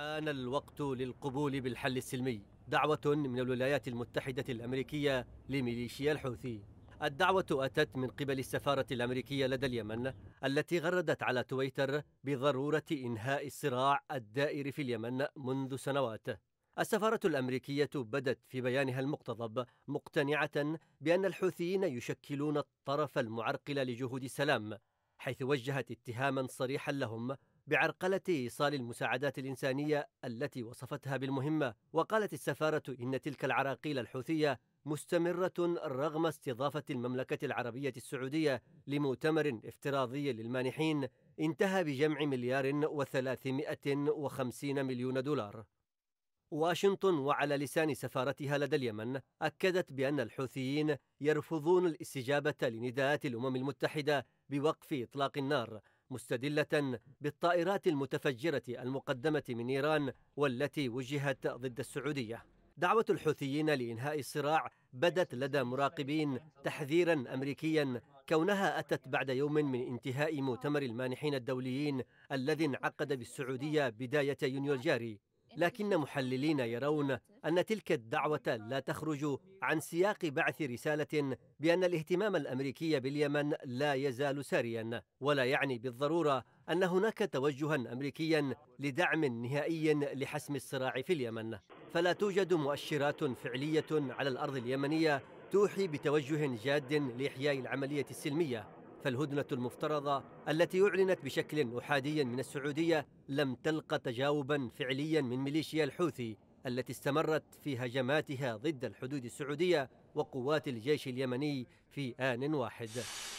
حان الوقت للقبول بالحل السلمي دعوة من الولايات المتحدة الأمريكية لميليشيا الحوثي الدعوة أتت من قبل السفارة الأمريكية لدى اليمن التي غردت على تويتر بضرورة إنهاء الصراع الدائر في اليمن منذ سنوات السفارة الأمريكية بدت في بيانها المقتضب مقتنعة بأن الحوثيين يشكلون الطرف المعرقل لجهود السلام حيث وجهت اتهاما صريحا لهم بعرقلة إيصال المساعدات الإنسانية التي وصفتها بالمهمة وقالت السفارة إن تلك العراقيل الحوثية مستمرة رغم استضافة المملكة العربية السعودية لمؤتمر افتراضي للمانحين انتهى بجمع مليار وثلاثمائة وخمسين مليون دولار واشنطن وعلى لسان سفارتها لدى اليمن أكدت بأن الحوثيين يرفضون الاستجابة لنداءات الأمم المتحدة بوقف إطلاق النار مستدلة بالطائرات المتفجرة المقدمة من إيران والتي وجهت ضد السعودية دعوة الحوثيين لإنهاء الصراع بدت لدى مراقبين تحذيرا أمريكيا كونها أتت بعد يوم من انتهاء مؤتمر المانحين الدوليين الذي انعقد بالسعودية بداية يونيو الجاري لكن محللين يرون أن تلك الدعوة لا تخرج عن سياق بعث رسالة بأن الاهتمام الأمريكي باليمن لا يزال ساريا ولا يعني بالضرورة أن هناك توجها أمريكيا لدعم نهائي لحسم الصراع في اليمن فلا توجد مؤشرات فعلية على الأرض اليمنية توحي بتوجه جاد لإحياء العملية السلمية فالهدنة المفترضة التي أعلنت بشكل أحادي من السعودية لم تلق تجاوبا فعليا من ميليشيا الحوثي التي استمرت في هجماتها ضد الحدود السعودية وقوات الجيش اليمني في آن واحد